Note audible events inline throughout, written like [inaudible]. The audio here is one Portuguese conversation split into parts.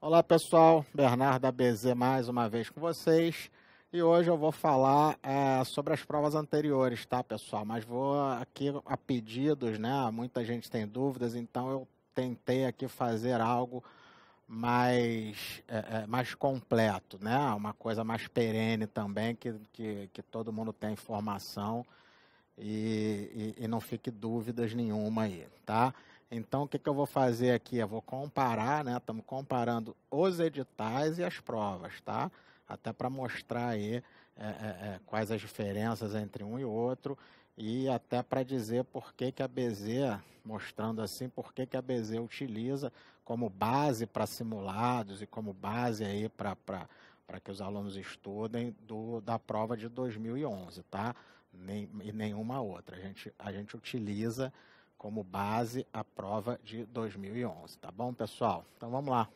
Olá pessoal, Bernardo ABZ mais uma vez com vocês e hoje eu vou falar é, sobre as provas anteriores, tá pessoal? Mas vou aqui a pedidos, né? Muita gente tem dúvidas, então eu tentei aqui fazer algo mais, é, mais completo, né? Uma coisa mais perene também, que, que, que todo mundo tem informação e, e, e não fique dúvidas nenhuma aí, tá? Então, o que, que eu vou fazer aqui? Eu vou comparar, né? Estamos comparando os editais e as provas, tá? Até para mostrar aí é, é, é, quais as diferenças entre um e outro e até para dizer por que, que a BZ, mostrando assim, por que, que a BZ utiliza como base para simulados e como base aí para para que os alunos estudem do, da prova de 2011, tá? Nem, e nenhuma outra. A gente, a gente utiliza como base a prova de 2011, tá bom, pessoal? Então vamos lá.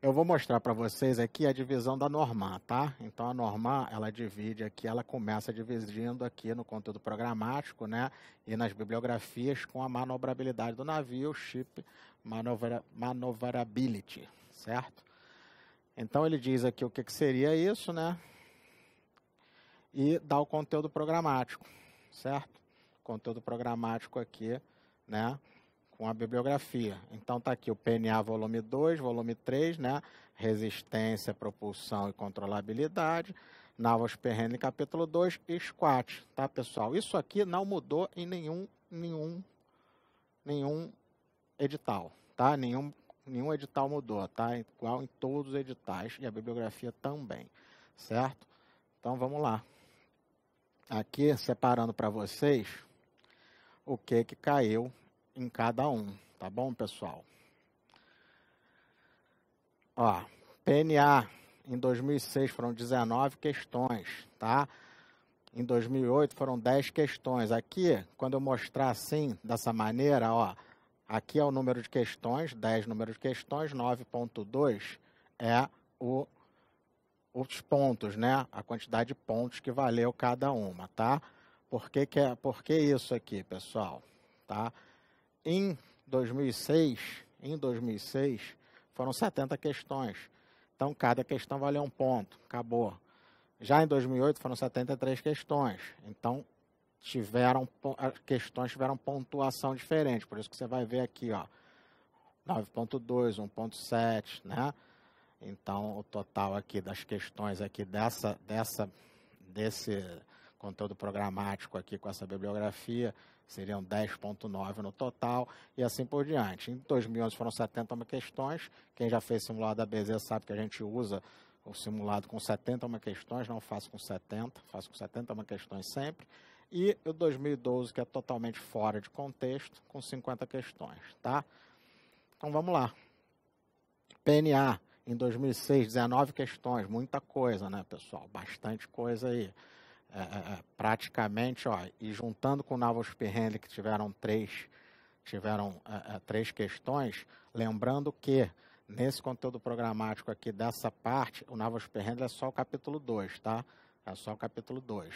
Eu vou mostrar para vocês aqui a divisão da norma, tá? Então a norma ela divide aqui, ela começa dividindo aqui no conteúdo programático, né? E nas bibliografias com a manobrabilidade do navio, ship manovra, manoverability, certo? Então ele diz aqui o que, que seria isso, né? E dá o conteúdo programático, certo? conteúdo programático aqui, né? Com a bibliografia. Então tá aqui o PNA volume 2, volume 3, né? Resistência, propulsão e controlabilidade. Navas Perrene, capítulo 2, squat, tá, pessoal? Isso aqui não mudou em nenhum, nenhum, nenhum edital, tá? Nenhum, nenhum edital mudou, tá? Igual em todos os editais e a bibliografia também, certo? Então, vamos lá. Aqui, separando para vocês, o que que caiu em cada um, tá bom, pessoal? Ó, PNA em 2006 foram 19 questões, tá? Em 2008 foram 10 questões. Aqui, quando eu mostrar assim, dessa maneira, ó, aqui é o número de questões, 10 número de questões, 9.2 é o os pontos, né? A quantidade de pontos que valeu cada uma, tá? Por que, que, é, por que isso aqui, pessoal? Tá? Em 2006, em 2006, foram 70 questões. Então, cada questão valia um ponto. Acabou. Já em 2008, foram 73 questões. Então, tiveram questões tiveram pontuação diferente. Por isso que você vai ver aqui, ó, 9.2, 1.7, né? Então, o total aqui das questões aqui dessa, dessa, desse, conteúdo programático aqui com essa bibliografia, seriam 10.9 no total e assim por diante. Em 2011 foram 71 questões, quem já fez simulado da BZ sabe que a gente usa o simulado com 71 questões, não faço com 70, faço com 71 questões sempre. E o 2012, que é totalmente fora de contexto, com 50 questões, tá? Então vamos lá. PNA, em 2006, 19 questões, muita coisa, né, pessoal? Bastante coisa aí. É, é, é, praticamente, ó, e juntando com o Naval Pirrenli, que tiveram três, tiveram três questões, lembrando que nesse conteúdo programático aqui dessa parte, o Naval Pirrenli é só o capítulo 2, tá? É só o capítulo 2.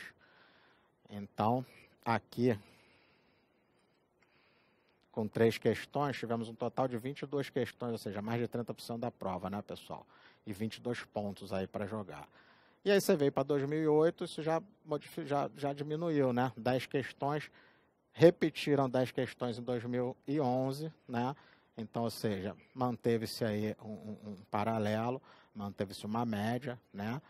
Então, aqui, com três questões, tivemos um total de 22 questões, ou seja, mais de 30% da prova, né, pessoal? E 22 pontos aí para jogar. E aí você veio para 2008, isso já, já, já diminuiu, né? 10 questões, repetiram 10 questões em 2011, né? Então, ou seja, manteve-se aí um, um, paralelo, manteve-se uma média, né?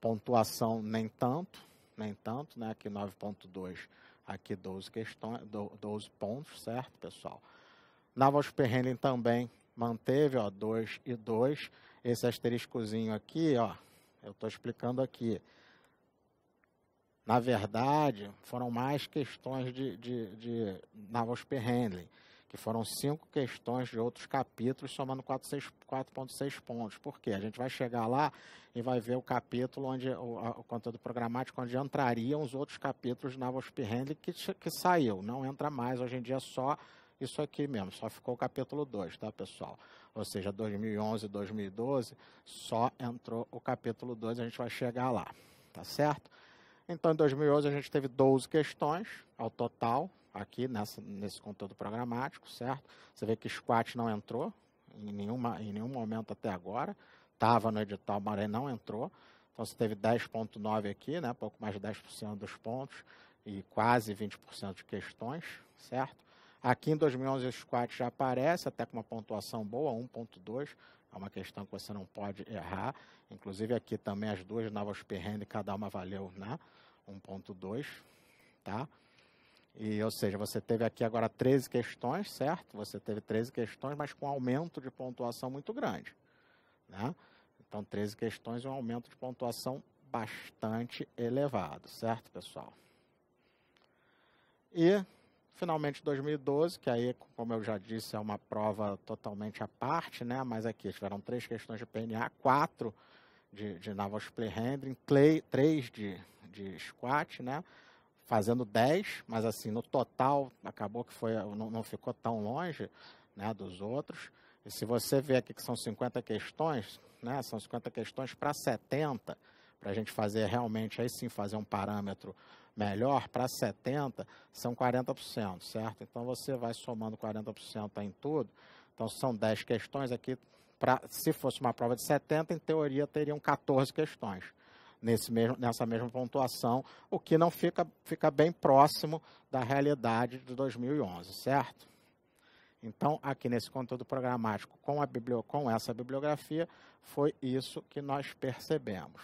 Pontuação nem tanto, nem tanto, né? Aqui 9.2, aqui 12 questões, 12 pontos, certo, pessoal? Na Vospers também manteve, ó, 2 e 2. Esse asteriscozinho aqui, ó, eu estou explicando aqui. Na verdade, foram mais questões de, de, de naval handling, que foram cinco questões de outros capítulos, somando 4.6 pontos. Por quê? A gente vai chegar lá e vai ver o capítulo onde o, o conteúdo programático onde entrariam os outros capítulos de naval spear handling que, que saiu. Não entra mais, hoje em dia é só isso aqui mesmo, só ficou o capítulo 2, tá, pessoal? ou seja, 2011 2012, só entrou o capítulo 2, a gente vai chegar lá, tá certo? Então, em 2011, a gente teve 12 questões ao total, aqui nessa, nesse conteúdo programático, certo? Você vê que SQUAT não entrou em, nenhuma, em nenhum momento até agora, estava no edital, Maré não entrou. Então, você teve 10,9 aqui, né? pouco mais de 10% dos pontos e quase 20% de questões, certo? Aqui em 2011 o squat já aparece, até com uma pontuação boa, 1.2, é uma questão que você não pode errar. Inclusive aqui também as duas novas perrengues, cada uma valeu né? 1.2, tá? E, ou seja, você teve aqui agora 13 questões, certo? Você teve 13 questões, mas com aumento de pontuação muito grande. Né? Então, 13 questões e um aumento de pontuação bastante elevado, certo, pessoal? E Finalmente, 2012, que aí, como eu já disse, é uma prova totalmente à parte, né? Mas aqui tiveram três questões de PNA, quatro de, de naval play handling, três de, de squat, né? Fazendo 10, mas assim, no total, acabou que foi, não, não ficou tão longe né, dos outros. E se você vê aqui que são 50 questões, né, são 50 questões para 70, para a gente fazer realmente, aí sim, fazer um parâmetro melhor, para 70 são 40%, certo? Então você vai somando 40% em tudo. Então são 10 questões aqui. Pra, se fosse uma prova de 70, em teoria teriam 14 questões nesse mesmo, nessa mesma pontuação, o que não fica, fica bem próximo da realidade de 2011, certo? Então, aqui nesse conteúdo programático, com, a com essa bibliografia, foi isso que nós percebemos.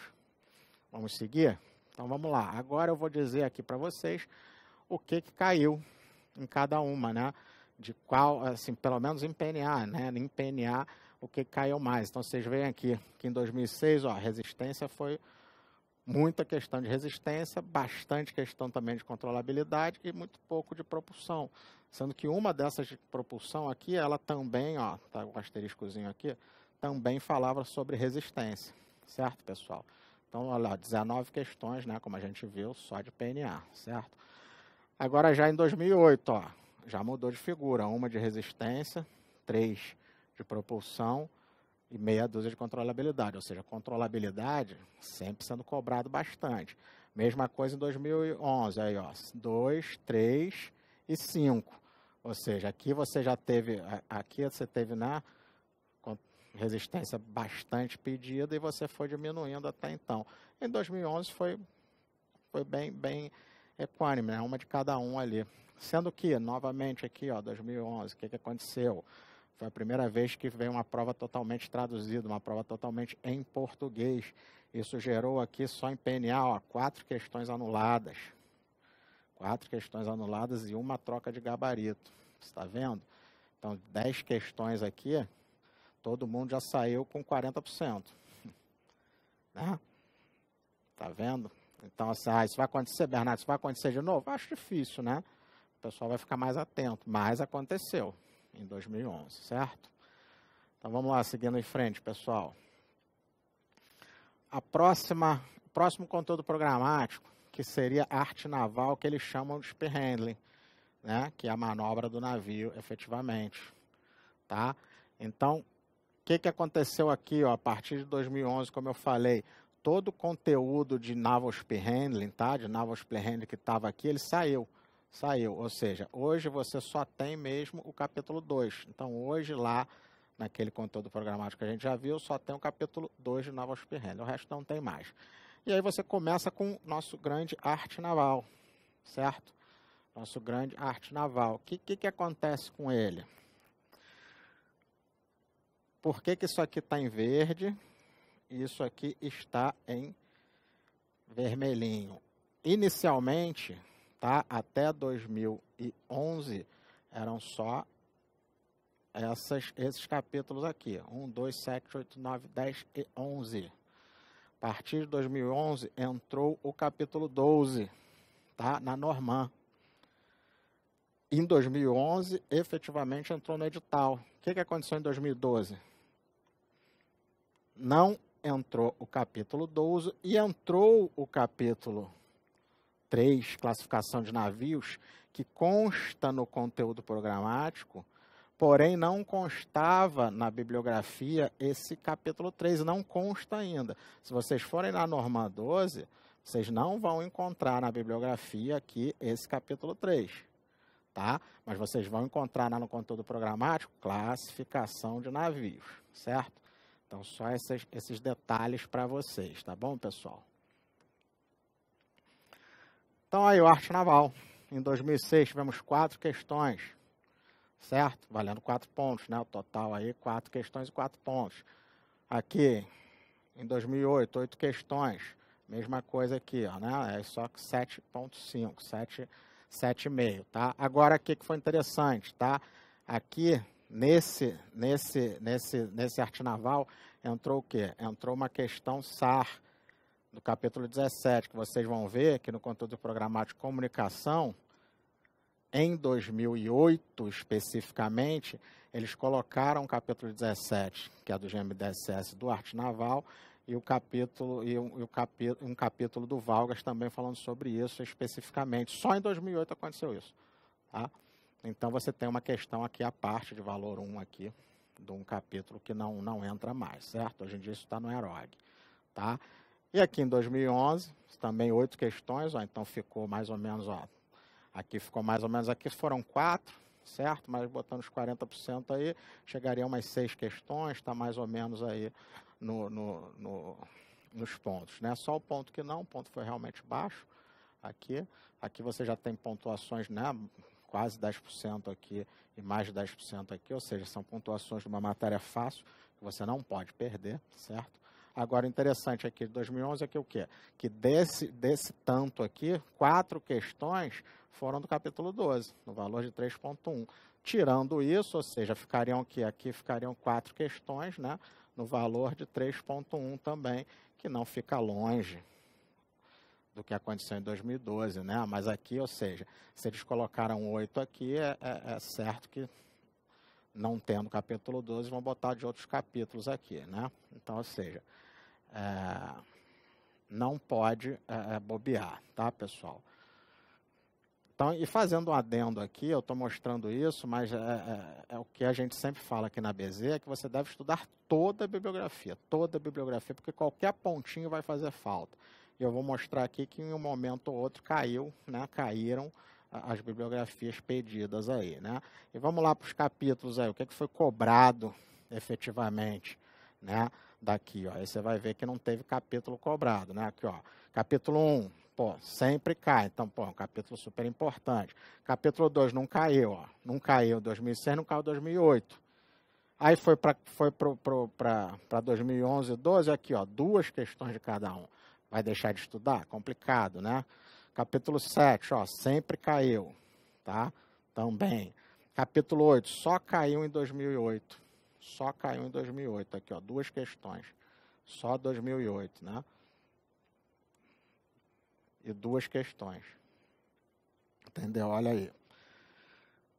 Vamos seguir? Então vamos lá. Agora eu vou dizer aqui para vocês o que, que caiu em cada uma, né? De qual, assim, pelo menos em PNA, né? Em PNA, o que caiu mais. Então vocês veem aqui que em 2006, ó, resistência foi muita questão de resistência, bastante questão também de controlabilidade e muito pouco de propulsão. Sendo que uma dessas de propulsão aqui, ela também, ó, tá o asteriscozinho aqui, também falava sobre resistência, certo, pessoal? Então, olha lá, 19 questões, né, como a gente viu, só de PNA, certo? Agora já em 2008, ó, já mudou de figura, uma de resistência, três de propulsão e meia dúzia de controlabilidade, ou seja, controlabilidade sempre sendo cobrado bastante. Mesma coisa em 2011, aí ó, 2, 3 e 5. Ou seja, aqui você já teve, aqui você teve na né, resistência bastante pedida e você foi diminuindo até então. Em 2011 foi, foi bem, bem equânime, né? uma de cada um ali. Sendo que, novamente aqui, ó, 2011, o que, que aconteceu? Foi a primeira vez que veio uma prova totalmente traduzida, uma prova totalmente em português. Isso gerou aqui, só em PNA, ó, quatro questões anuladas. Quatro questões anuladas e uma troca de gabarito. Está vendo? Então, dez questões aqui, Todo mundo já saiu com 40%. [laughs] Né? Tá vendo? Então, assim, ah, isso vai acontecer, Bernardo, isso vai acontecer de novo? Acho difícil, né? O pessoal vai ficar mais atento. Mas aconteceu em 2011, certo? Então, vamos lá, seguindo em frente, pessoal. A próxima, próximo conteúdo programático, que seria arte naval, que eles chamam de spear handling, né? Que é a manobra do navio, efetivamente, tá? Então, que, que aconteceu aqui, ó, a partir de 2011, como eu falei, todo o conteúdo de Naval Spear Handling, tá? De Naval Spear Handling que estava aqui, ele saiu. Saiu, ou seja, hoje você só tem mesmo o capítulo 2. Então, hoje lá, naquele conteúdo programático que a gente já viu, só tem o capítulo 2 de Naval Spear Handling, o resto não tem mais. E aí você começa com o nosso grande arte naval, certo? Nosso grande arte naval. O que, que, que acontece com ele? Por que, que isso aqui está em verde e isso aqui está em vermelhinho? Inicialmente, tá? até 2011, eram só essas, esses capítulos aqui: 1, 2, 7, 8, 9, 10 e 11. A partir de 2011 entrou o capítulo 12, tá? Na Norman. Em 2011, efetivamente entrou no edital. O que, que aconteceu em 2012? não entrou o capítulo 12 e entrou o capítulo 3, classificação de navios, que consta no conteúdo programático, porém não constava na bibliografia esse capítulo 3, não consta ainda. Se vocês forem na Norma 12, vocês não vão encontrar na bibliografia aqui esse capítulo 3. Tá? Mas vocês vão encontrar lá no conteúdo programático classificação de navios, certo? Então, só esses, esses detalhes para vocês, tá bom, pessoal? Então, aí, o arte naval. Em 2006, tivemos quatro questões, certo? Valendo quatro pontos, né? O total aí, quatro questões e quatro pontos. Aqui, em 2008, oito questões. Mesma coisa aqui, ó, né? É só que 7.5, 7,5, tá? Agora, o que foi interessante, tá? Aqui, nesse, nesse, nesse, nesse arte naval entrou o quê? Entrou uma questão SAR, do capítulo 17, que vocês vão ver que no conteúdo programático comunicação, em 2008 especificamente, eles colocaram o capítulo 17, que é do GMDSS do arte naval, e o capítulo e um, e o capítulo, um capítulo do Valgas também falando sobre isso especificamente. Só em 2008 aconteceu isso. Tá? Então você tem uma questão aqui, a parte de valor 1 aqui, de um capítulo que não, não entra mais, certo? Hoje em dia isso está no EROG, tá? E aqui em 2011, também oito questões, ó, então ficou mais ou menos, ó, aqui ficou mais ou menos, aqui foram quatro, certo? Mas botando os 40% aí, chegaria umas seis questões, está mais ou menos aí no, no, no, nos pontos, né? Só o ponto que não, o ponto foi realmente baixo, aqui, aqui você já tem pontuações, né, quase 10% aqui e mais de 10% aqui, ou seja, são pontuações de uma matéria fácil que você não pode perder, certo? Agora, interessante aqui de 2011 é que o quê? Que desse, desse tanto aqui, quatro questões foram do capítulo 12, no valor de 3,1. Tirando isso, ou seja, ficariam aqui, aqui ficariam quatro questões, né? No valor de 3,1 também, que não fica longe, do que aconteceu em 2012, né? Mas aqui, ou seja, se eles colocaram 8 aqui, é, é, é certo que não tendo capítulo 12, vão botar de outros capítulos aqui, né? Então, ou seja, é, não pode é, é bobear, tá, pessoal? Então, e fazendo um adendo aqui, eu estou mostrando isso, mas é, é, é, o que a gente sempre fala aqui na BZ, é que você deve estudar toda a bibliografia, toda a bibliografia, porque qualquer pontinho vai fazer falta. Eu vou mostrar aqui que em um momento ou outro caiu, né? Caíram as bibliografias pedidas aí, né? E vamos lá para os capítulos aí. O que, é que foi cobrado efetivamente, né? Daqui, ó. Aí você vai ver que não teve capítulo cobrado, né? Aqui, ó. Capítulo 1, pô, sempre cai. Então, pô, é um capítulo super importante. Capítulo 2 não caiu, ó. Não caiu 2006, não caiu 2008. Aí foi para foi para 2011, 12 aqui, ó, duas questões de cada um. Vai deixar de estudar? Complicado, né? Capítulo 7, ó, sempre caiu, tá? Também. Capítulo 8, só caiu em 2008. Só caiu em 2008. Aqui, ó, duas questões. Só 2008, né? E duas questões. Entendeu? Olha aí.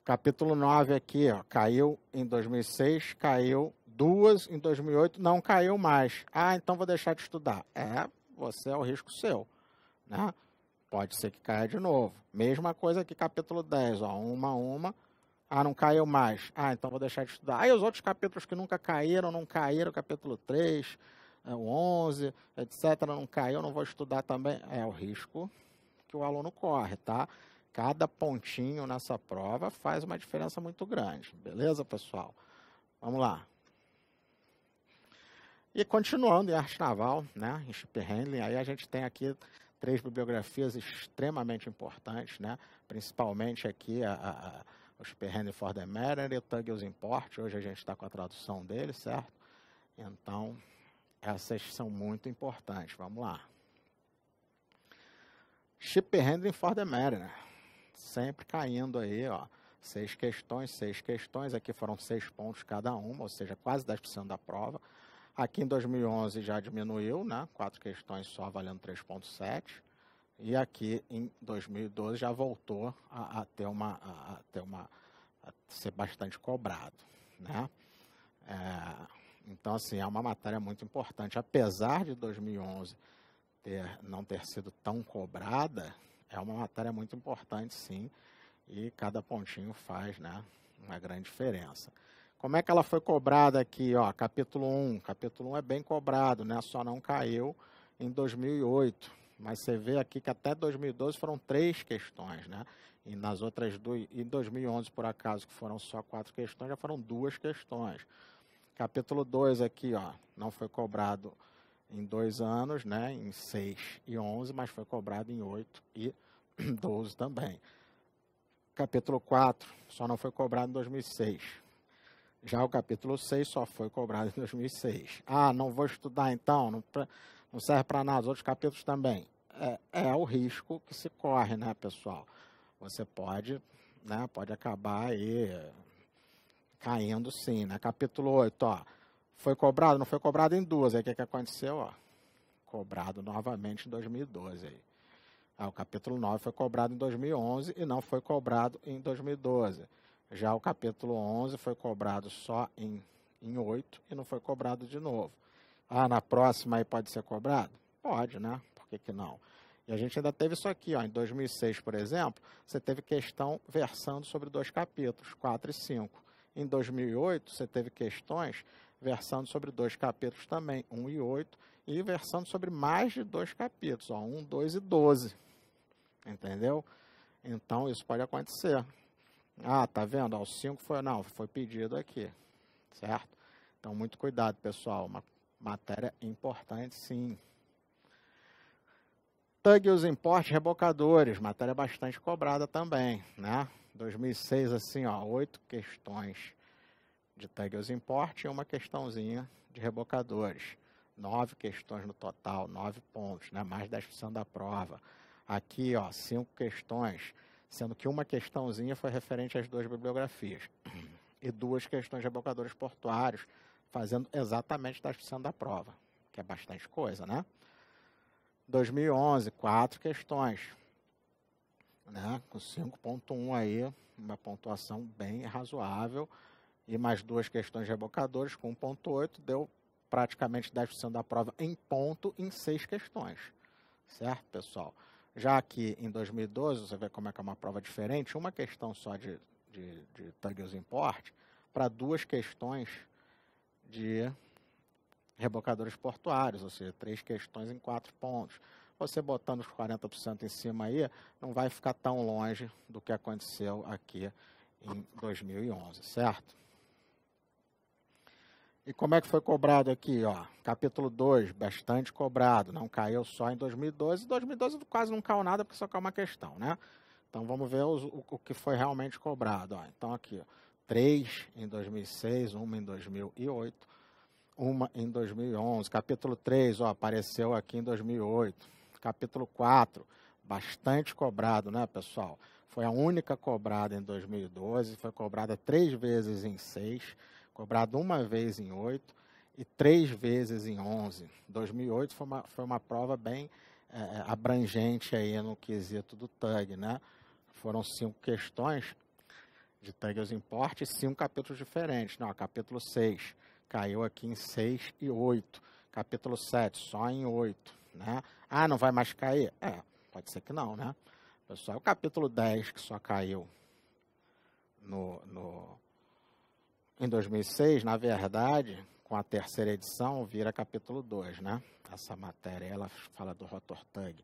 Capítulo 9 aqui, ó, caiu em 2006, caiu duas em 2008, não caiu mais. Ah, então vou deixar de estudar. É, você é o risco seu. Né? Pode ser que caia de novo. Mesma coisa que capítulo 10, ó, uma a uma. Ah, não caiu mais. Ah, então vou deixar de estudar. Aí ah, os outros capítulos que nunca caíram, não caíram, capítulo 3, é, o 11, etc., não caiu, não vou estudar também. É o risco que o aluno corre, tá? Cada pontinho nessa prova faz uma diferença muito grande. Beleza, pessoal? Vamos lá. E continuando em arte naval, né, em shiphandling, aí a gente tem aqui três bibliografias extremamente importantes, né, principalmente aqui a, a, o Ford for the Mariner e o Tuggles Import, hoje a gente está com a tradução dele, certo? Então, essas são muito importantes, vamos lá. handling for the Mariner, né? sempre caindo aí, ó, seis questões, seis questões, aqui foram seis pontos cada uma, ou seja, quase 10% da prova, Aqui em 2011 já diminuiu, né? Quatro questões só valendo 3,7. E aqui em 2012 já voltou a, a ter uma, a, a ter uma a ser bastante cobrado, né? É, então assim é uma matéria muito importante, apesar de 2011 ter, não ter sido tão cobrada, é uma matéria muito importante sim e cada pontinho faz, né? Uma grande diferença. Como é que ela foi cobrada aqui? Ó, capítulo 1. Capítulo 1 é bem cobrado, né? só não caiu em 2008. Mas você vê aqui que até 2012 foram três questões, né? E nas outras duas, em 2011, por acaso, que foram só quatro questões, já foram duas questões. Capítulo 2 aqui, ó, não foi cobrado em dois anos, né? Em 6 e 11, mas foi cobrado em 8 e 12 [clears throat] também. Capítulo 4 só não foi cobrado em 2006. Já o capítulo 6 só foi cobrado em 2006. Ah, não vou estudar então, não, não serve para nada, os outros capítulos também. É, é, o risco que se corre, né, pessoal? Você pode, né, pode acabar aí eh, caindo sim, né? Capítulo 8, ó, foi cobrado, não foi cobrado em duas, aí o que, que aconteceu, ó? Cobrado novamente em 2012 aí. Ah, o capítulo 9 foi cobrado em 2011 e não foi cobrado em 2012. Já o capítulo 11 foi cobrado só em, em 8 e não foi cobrado de novo. Ah, na próxima aí pode ser cobrado? Pode, né? Por que, que não? E a gente ainda teve isso aqui, ó, em 2006, por exemplo, você teve questão versando sobre dois capítulos, 4 e 5. Em 2008, você teve questões versando sobre dois capítulos também, 1 e 8, e versando sobre mais de dois capítulos, ó, 1, 2 e 12. Entendeu? Então, isso pode acontecer. Ah, tá vendo? o 5 foi. Não, foi pedido aqui. Certo? Então, muito cuidado, pessoal. Uma matéria importante, sim. Tug os importes rebocadores, matéria bastante cobrada também, né? 2006, assim, ó, oito questões de tag os importes e uma questãozinha de rebocadores. Nove questões no total, nove pontos, né? Mais 10% da prova. Aqui, ó, cinco questões sendo que uma questãozinha foi referente às duas bibliografias [clears throat] e duas questões de abocadores portuários, fazendo exatamente da questão da prova, que é bastante coisa, né? 2011, quatro questões, né? Com 5.1 aí, uma pontuação bem razoável e mais duas questões de rebocadores com 1.8 deu praticamente 10% da prova em ponto em seis questões. Certo, pessoal? já que em 2012, você vê como é que é uma prova diferente, uma questão só de, de, de Tuggles Import para duas questões de rebocadores portuários, ou seja, três questões em quatro pontos. Você botando os 40% em cima aí, não vai ficar tão longe do que aconteceu aqui em 2011, certo? E como é que foi cobrado aqui, ó? Capítulo 2, bastante cobrado, não caiu só em 2012. Em 2012 quase não caiu nada, porque só caiu uma questão, né? Então vamos ver os, o, o, que foi realmente cobrado. Ó. Então aqui, ó, 3 em 2006, uma em 2008, uma em 2011. Capítulo 3, ó, apareceu aqui em 2008. Capítulo 4, bastante cobrado, né, pessoal? Foi a única cobrada em 2012, foi cobrada três vezes em seis cobrado uma vez em oito e três vezes em onze. 2008 foi uma, foi uma prova bem é, é abrangente aí no quesito do TUG, né? Foram cinco questões de TUG aos importes, cinco capítulos diferentes. Não, capítulo 6 caiu aqui em 6 e 8. Capítulo 7, só em 8. Né? Ah, não vai mais cair? É, pode ser que não, né? Pessoal, o capítulo 10 que só caiu no, no, em 2006, na verdade, com a terceira edição, vira capítulo 2, né? Essa matéria, ela fala do Rotortang,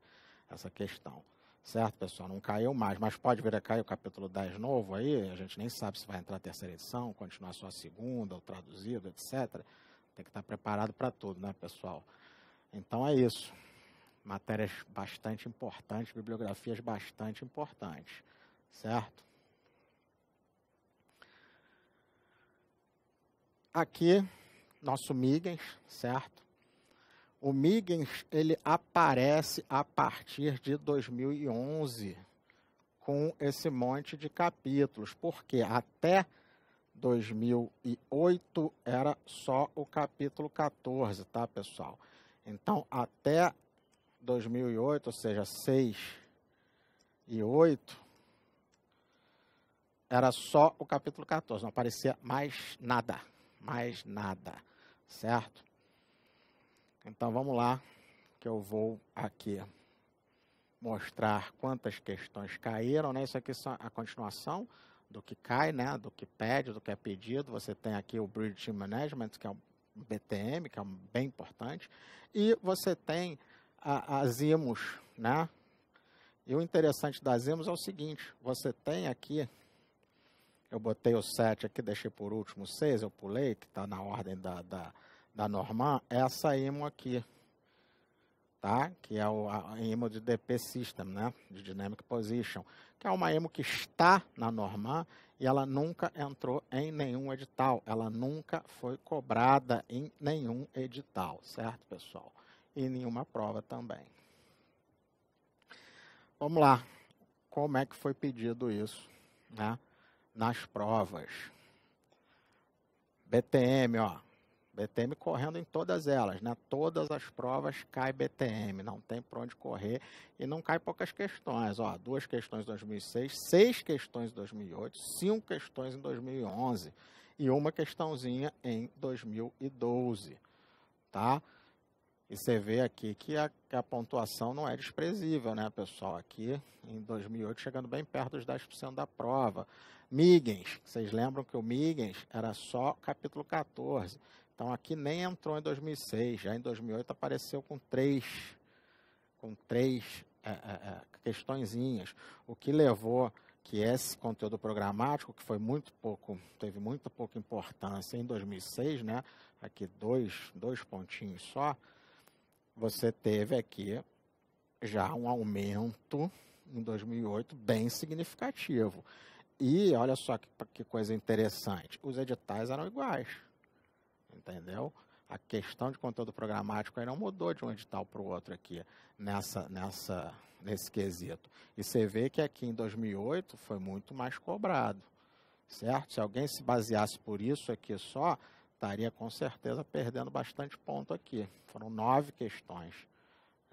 essa questão. Certo, pessoal? Não caiu mais, mas pode vir a cair o capítulo 10 novo aí. A gente nem sabe se vai entrar a terceira edição, continuar só a segunda, ou traduzido, etc. Tem que estar preparado para tudo, né, pessoal? Então é isso. Matérias bastante importantes, bibliografias bastante importantes. Certo? aqui nosso Migens, certo? O Migens, ele aparece a partir de 2011 com esse monte de capítulos, porque até 2008 era só o capítulo 14, tá, pessoal? Então, até 2008, ou seja, 6 e 8, era só o capítulo 14, não aparecia mais nada mais nada, certo? Então vamos lá, que eu vou aqui mostrar quantas questões caíram, né? Isso aqui é a continuação do que cai, né? Do que pede, do que é pedido. Você tem aqui o Bridge Management, que é um BTM, que é um bem importante, e você tem as IMOs, né? E o interessante das IMOs é o seguinte, você tem aqui eu botei o 7 aqui, deixei por último o 6, eu pulei, que está na ordem da, da, da essa IMO aqui, tá? que é o, a IMO de DP System, né? de Dynamic Position, que é uma IMO que está na norma e ela nunca entrou em nenhum edital, ela nunca foi cobrada em nenhum edital, certo, pessoal? E nenhuma prova também. Vamos lá, como é que foi pedido isso? Né? nas provas. BTM, ó. BTM correndo em todas elas, né? Todas as provas cai BTM, não tem para onde correr e não cai poucas questões, ó. Duas questões em 2006, seis questões em 2008, cinco questões em 2011 e uma questãozinha em 2012, tá? E você vê aqui que a, que a pontuação não é desprezível, né, pessoal? Aqui em 2008 chegando bem perto dos 10% da prova. Migens, Vocês lembram que o Migens era só capítulo 14. Então aqui nem entrou em 2006, já em 2008 apareceu com três, com três é, é, é, questõezinhas, o que levou que esse conteúdo programático, que foi muito pouco, teve muito pouca importância em 2006, né? Aqui dois, dois pontinhos só, você teve aqui já um aumento em 2008 bem significativo. E olha só que, que coisa interessante: os editais eram iguais. Entendeu? a questão de conteúdo programático aí não mudou de um edital para o outro aqui nessa nessa nesse quesito. E você vê que aqui em 2008 foi muito mais cobrado, certo? Se alguém se baseasse por isso aqui só, estaria com certeza perdendo bastante ponto aqui. Foram nove questões,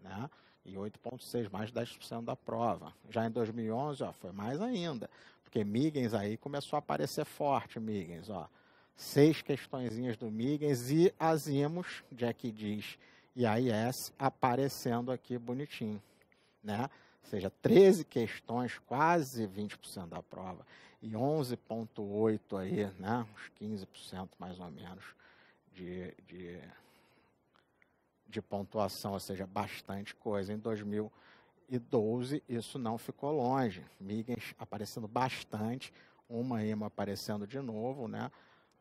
né? E 8,6, mais 10% da prova. Já em 2011, ó, foi mais ainda. Porque Miggins aí começou a aparecer forte, Miggins, ó. Seis questõezinhas do Miggins e as IMOS, Jack diz, e a IS aparecendo aqui bonitinho, né? Ou seja, 13 questões, quase 20% da prova, e 11,8% aí, né? Uns 15% mais ou menos de, de, de pontuação, ou seja, bastante coisa. Em 2000 2012, isso não ficou longe. Migens aparecendo bastante, uma IMO aparecendo de novo, né?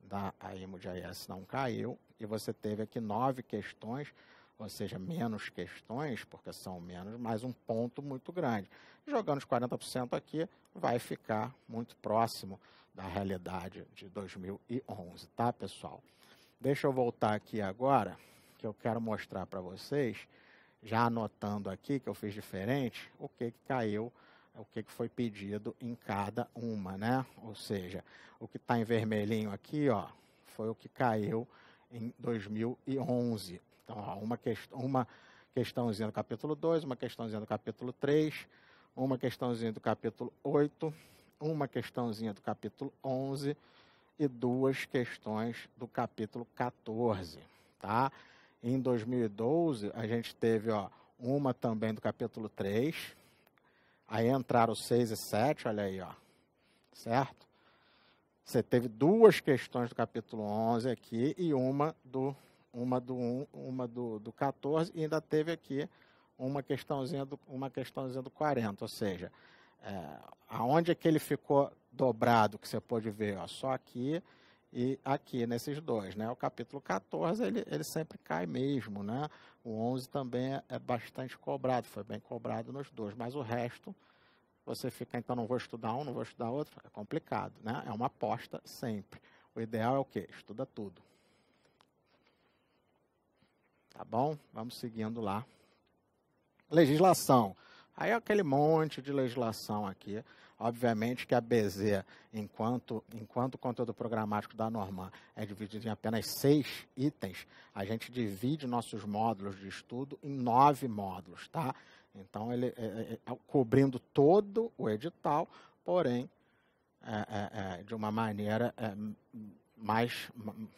Da, a IMO de AES não caiu, e você teve aqui nove questões, ou seja, menos questões, porque são menos, mas um ponto muito grande. Jogando os 40% aqui, vai ficar muito próximo da realidade de 2011, tá, pessoal? Deixa eu voltar aqui agora, que eu quero mostrar para vocês já anotando aqui, que eu fiz diferente, o que, que caiu, o que, que foi pedido em cada uma, né? Ou seja, o que está em vermelhinho aqui, ó, foi o que caiu em 2011. Então, ó, uma, quest uma questãozinha do capítulo 2, uma questãozinha do capítulo 3, uma questãozinha do capítulo 8, uma questãozinha do capítulo 11 e duas questões do capítulo 14, tá? Em 2012, a gente teve ó, uma também do capítulo 3. Aí entraram 6 e 7, olha aí, ó. Certo? Você teve duas questões do capítulo 11 aqui e uma do uma do um, uma do, do 14 e ainda teve aqui uma questãozinha do uma questãozinha do 40, ou seja, é, aonde é que ele ficou dobrado que você pode ver, ó, só aqui e aqui nesses dois, né? O capítulo 14 ele, ele sempre cai mesmo, né? O 11 também é, é bastante cobrado, foi bem cobrado nos dois, mas o resto você fica então não vou estudar um, não vou estudar outro, é complicado, né? É uma aposta sempre. O ideal é o quê? Estuda tudo. Tá bom? Vamos seguindo lá. Legislação. Aí é aquele monte de legislação aqui. Obviamente que a BZ, enquanto, enquanto o conteúdo programático da norma é dividido em apenas seis itens, a gente divide nossos módulos de estudo em nove módulos, tá? Então, ele é, é, é, é cobrindo todo o edital, porém, é, é de uma maneira mais,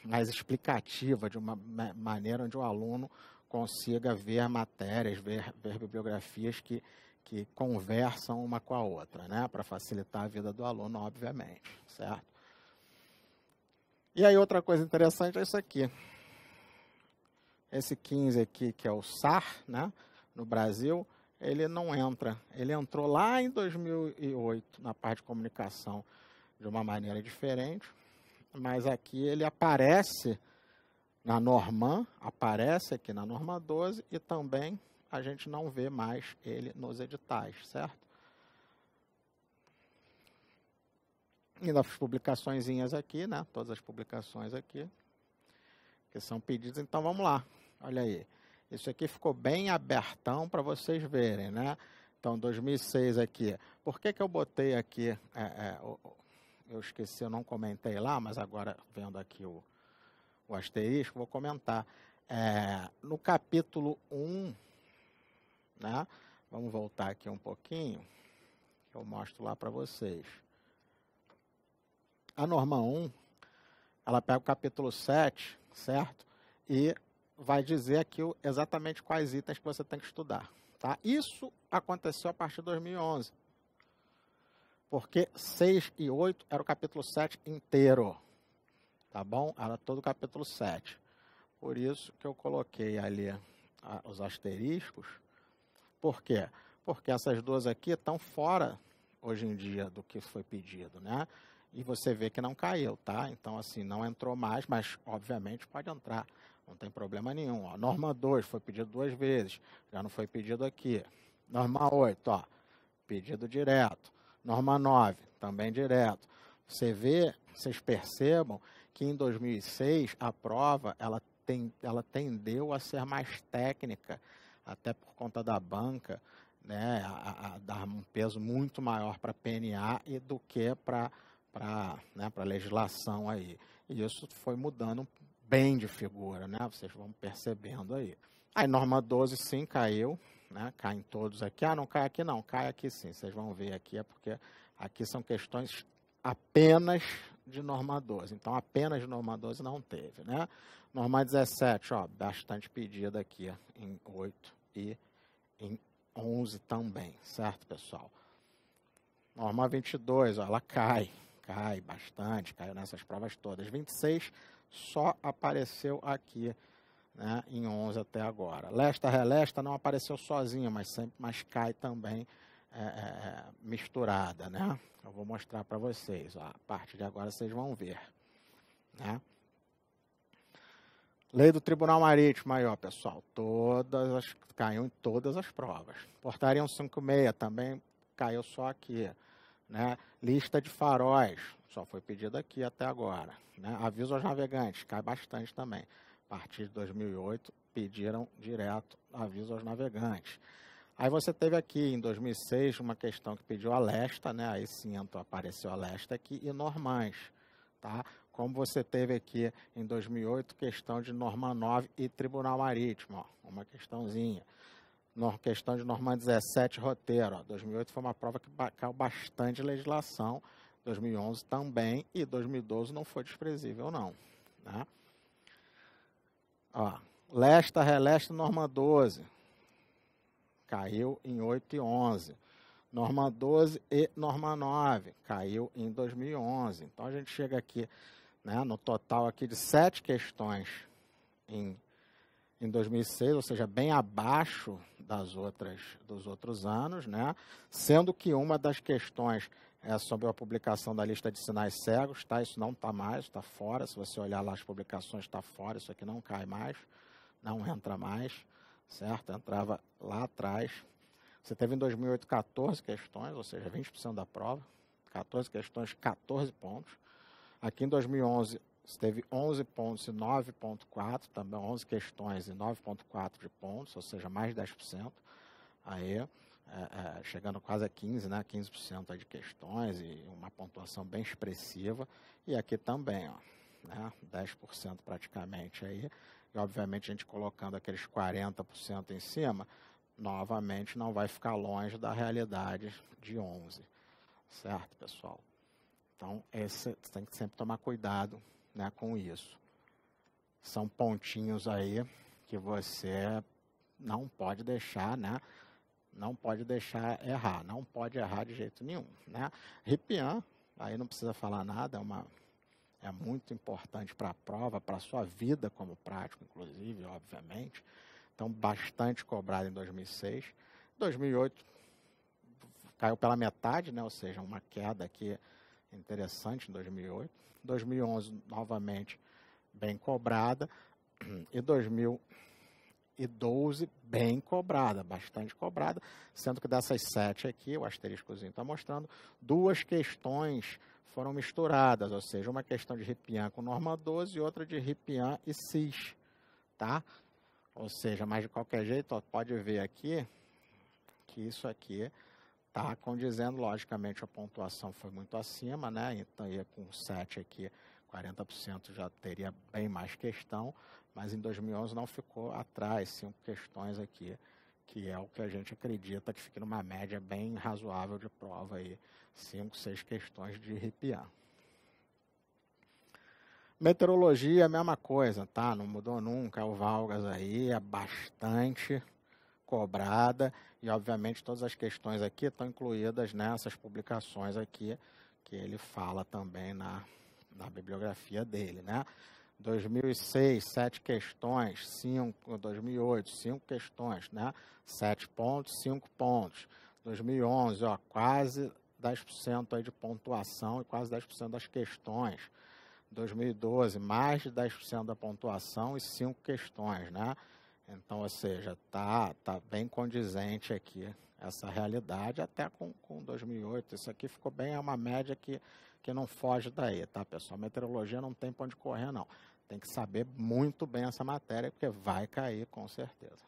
mais explicativa, de uma maneira onde o aluno consiga ver matérias, ver, ver bibliografias que que conversam uma com a outra, né? Para facilitar a vida do aluno, obviamente, certo? E aí outra coisa interessante é isso aqui. Esse 15 aqui, que é o SAR, né? No Brasil, ele não entra. Ele entrou lá em 2008 na parte de comunicação de uma maneira diferente, mas aqui ele aparece na norma, aparece aqui na norma 12 e também a gente não vê mais ele nos editais, certo? E das publicaçõezinhas aqui, né? Todas as publicações aqui que são pedidas. Então vamos lá. Olha aí. Isso aqui ficou bem abertão para vocês verem, né? Então 2006 aqui. Por que que eu botei aqui? É, é, eu esqueci, eu não comentei lá, mas agora vendo aqui o, o asterisco, vou comentar. É, no capítulo 1 né? Vamos voltar aqui um pouquinho, que eu mostro lá para vocês. A norma 1, ela pega o capítulo 7, certo? E vai dizer aqui exatamente quais itens que você tem que estudar. Tá? Isso aconteceu a partir de 2011. Porque 6 e 8 era o capítulo 7 inteiro. Tá bom? Era todo o capítulo 7. Por isso que eu coloquei ali a, ah, os asteriscos por quê? Porque essas duas aqui estão fora hoje em dia do que foi pedido, né? E você vê que não caiu, tá? Então, assim, não entrou mais, mas obviamente pode entrar. Não tem problema nenhum. Ó, norma 2 foi pedido duas vezes, já não foi pedido aqui. Norma 8, ó, pedido direto. Norma 9, também direto. Você vê, vocês percebam que em 2006 a prova ela, tem, ela tendeu a ser mais técnica até por conta da banca, né, a, a dar um peso muito maior para a PNA e do que para para né, para legislação aí. E isso foi mudando bem de figura, né? Vocês vão percebendo aí. A norma 12 sim caiu, né? Cai em todos aqui. Ah, não cai aqui não, cai aqui sim. Vocês vão ver aqui é porque aqui são questões apenas de norma 12. Então apenas de norma 12 não teve, né? Normal 17, ó, bastante pedida aqui ó, em 8 e em 11 também, certo, pessoal? Normal 22, ó, ela cai, cai bastante, caiu nessas provas todas. 26 só apareceu aqui né, em 11 até agora. Lesta relesta não apareceu sozinha, mas sempre mas cai também é, é, é misturada, né? Eu vou mostrar para vocês, ó, a partir de agora vocês vão ver, né? Lei do Tribunal Marítimo aí, ó, pessoal. Todas as, caiu em todas as provas. Portaria 156 também caiu só aqui. Né? Lista de faróis, só foi pedido aqui até agora. Né? Aviso aos navegantes, cai bastante também. A partir de 2008, pediram direto aviso aos navegantes. Aí você teve aqui, em 2006, uma questão que pediu a Lesta, né? aí sim apareceu a Lesta aqui, e normais Tá? como você teve aqui em 2008, questão de Norma 9 e Tribunal Marítimo, ó, uma questãozinha. No, questão de Norma 17, roteiro. Ó, 2008 foi uma prova que caiu bastante legislação, 2011 também, e 2012 não foi desprezível, não. Né? Ó, Lesta, Relesta, Norma 12. Caiu em 8 e 11. Norma 12 e Norma 9. Caiu em 2011. Então a gente chega aqui né, no total aqui de sete questões em, em 2006, ou seja, bem abaixo das outras dos outros anos, né, sendo que uma das questões é sobre a publicação da lista de sinais cegos, tá? Isso não está mais, está fora. Se você olhar lá as publicações, está fora. Isso aqui não cai mais, não entra mais, certo? Entrava lá atrás. Você teve em 2008 14 questões, ou seja, 20% da prova. 14 questões, 14 pontos. Aqui em 2011 teve 11 pontos e 9,4, também 11 questões e 9,4 de pontos, ou seja, mais 10%. Aí, é, é, chegando quase a 15%, né? 15% de questões e uma pontuação bem expressiva. E aqui também, ó, né? 10% praticamente aí. E, obviamente, a gente colocando aqueles 40% em cima, novamente não vai ficar longe da realidade de 11%. Certo, pessoal? Então, essa, tem que sempre tomar cuidado né, com isso. São pontinhos aí que você não pode deixar, né? Não pode deixar errar, não pode errar de jeito nenhum, né? Ripian, aí não precisa falar nada, é, uma, é muito importante para a prova, para a sua vida como prático, inclusive, obviamente. Então, bastante cobrado em 2006. 2008 caiu pela metade, né? Ou seja, uma queda que interessante em 2008. 2011, novamente, bem cobrada. E 2012, bem cobrada, bastante cobrada. Sendo que dessas sete aqui, o asteriscozinho está mostrando, duas questões foram misturadas, ou seja, uma questão de Ripian com norma 12 e outra de Ripian e CIS. Tá? Ou seja, mas de qualquer jeito, ó, pode ver aqui que isso aqui Tá condizendo, logicamente, a pontuação foi muito acima, né? Então, ia com 7 aqui, 40% já teria bem mais questão, mas em 2011 não ficou atrás, cinco questões aqui, que é o que a gente acredita que fica numa média bem razoável de prova aí, cinco, seis questões de arrepiar. Meteorologia, mesma coisa, tá? Não mudou nunca, é o Valgas aí é bastante cobrada e, obviamente, todas as questões aqui estão incluídas nessas né, publicações aqui que ele fala também na, na bibliografia dele, né? 2006, sete questões, cinco 2008, cinco questões, né? Sete pontos, cinco pontos. 2011, ó, quase 10% aí de pontuação e quase 10% das questões. 2012, mais de 10% da pontuação e cinco questões, né? Então, ou seja, tá, tá bem condizente aqui essa realidade, até com, com 2008. Isso aqui ficou bem, é uma média que, que não foge daí, tá, pessoal? Meteorologia não tem para onde correr, não. Tem que saber muito bem essa matéria, porque vai cair com certeza.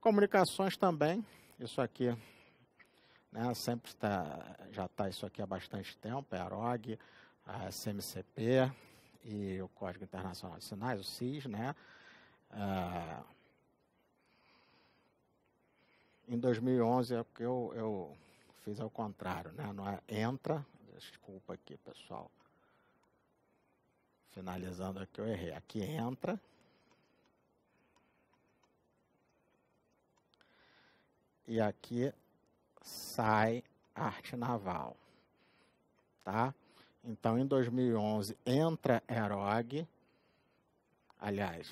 Comunicações também, isso aqui, né, sempre está, já está isso aqui há bastante tempo, é a ROG, a SMCP e o Código Internacional de Sinais, o CIS, né? Ah, em 2011 é o eu, eu fiz ao contrário, né? Não é, entra, desculpa aqui, pessoal. Finalizando aqui, eu errei. Aqui entra. E aqui sai arte naval, tá? Então, em 2011, entra Herog. Aliás,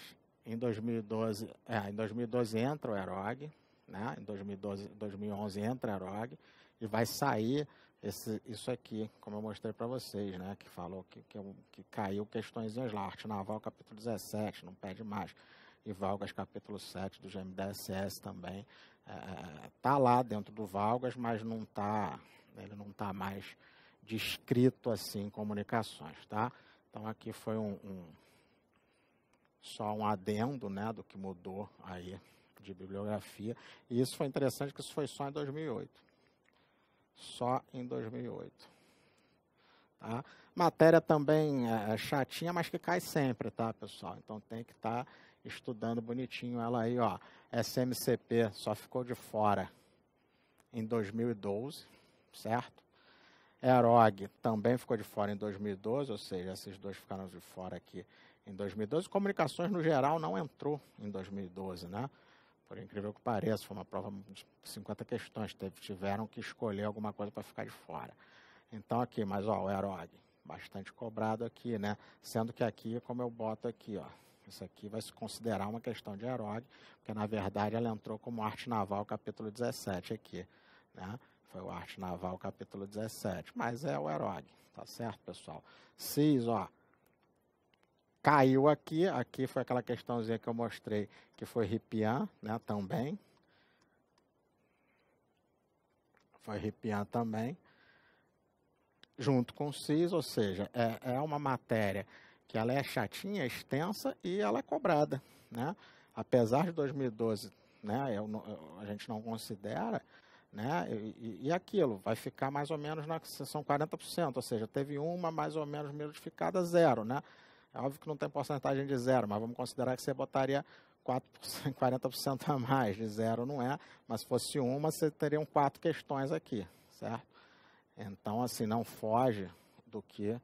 em 2012, é, em 2012 entra o EROG, né? em 2012, 2011 entra o EROG, e vai sair esse, isso aqui, como eu mostrei para vocês, né? que falou que, que, é que caiu questões lá, arte naval capítulo 17, não pede mais, e Valgas capítulo 7 do GMDSS também, está é, é tá lá dentro do Valgas, mas não tá, ele não está mais descrito assim em comunicações, tá? Então aqui foi um, um só um adendo né, do que mudou aí de bibliografia. E isso foi interessante, que isso foi só em 2008. Só em 2008. Tá? Matéria também é, é, chatinha, mas que cai sempre, tá, pessoal? Então tem que estar tá estudando bonitinho ela aí, ó. SMCP só ficou de fora em 2012, certo? Erog também ficou de fora em 2012, ou seja, esses dois ficaram de fora aqui em 2012. Comunicações, no geral, não entrou em 2012, né? Por incrível que pareça, foi uma prova de 50 questões. Tiveram que escolher alguma coisa para ficar de fora. Então, aqui, mas ó, o Herog, bastante cobrado aqui, né? Sendo que aqui, como eu boto aqui, ó, isso aqui vai se considerar uma questão de Herog, porque na verdade ela entrou como arte naval capítulo 17 aqui, né? Foi o arte naval capítulo 17, mas é o Herog, tá certo, pessoal? CIS, ó, caiu aqui, aqui foi aquela questãozinha que eu mostrei, que foi ripiar, né, também. Foi ripiar também, junto com CIS, ou seja, é, é uma matéria que ela é chatinha, extensa e ela é cobrada, né. Apesar de 2012, né, eu, eu, a gente não considera, né? E, e, aquilo vai ficar mais ou menos na são 40%, ou seja, teve uma mais ou menos modificada zero, né? Óbvio que não tem porcentagem de zero, mas vamos considerar que você botaria 4%, 40% [laughs] a mais, de zero não é, mas se fosse uma, você teriam quatro questões aqui, certo? Então, assim, não foge do que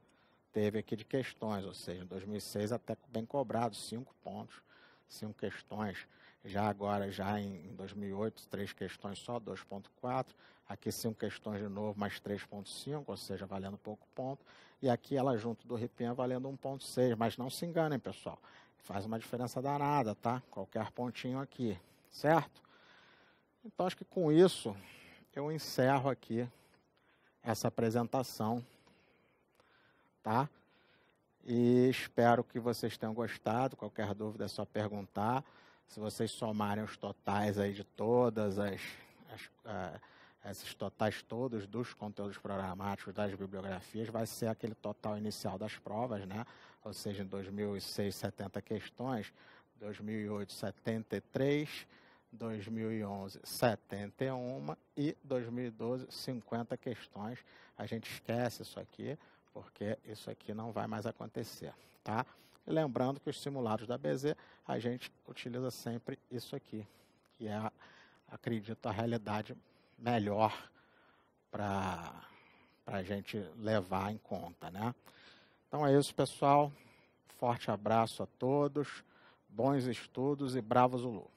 teve aqui de questões, ou seja, em 2006 até bem cobrado, cinco pontos, cinco questões. Já agora, já em 2008, três questões só, 2.4. Aqui cinco questões de novo, mais 3.5, ou seja, valendo pouco ponto. E aqui ela junto do Ripinha valendo 1,6. Mas não se enganem, pessoal. Faz uma diferença danada, tá? Qualquer pontinho aqui, certo? Então acho que com isso eu encerro aqui essa apresentação, tá? E espero que vocês tenham gostado. Qualquer dúvida é só perguntar. Se vocês somarem os totais aí de todas as, as uh, esses totais todos dos conteúdos programáticos, das bibliografias, vai ser aquele total inicial das provas, né? ou seja, em 2006, 70 questões, 2008, 73, 2011, 71 e 2012, 50 questões. A gente esquece isso aqui, porque isso aqui não vai mais acontecer, tá? Lembrando que os simulados da BZ, a gente utiliza sempre isso aqui, que é, acredito, a realidade melhor para a gente levar em conta. Né? Então é isso, pessoal. Forte abraço a todos, bons estudos e bravos Zulu!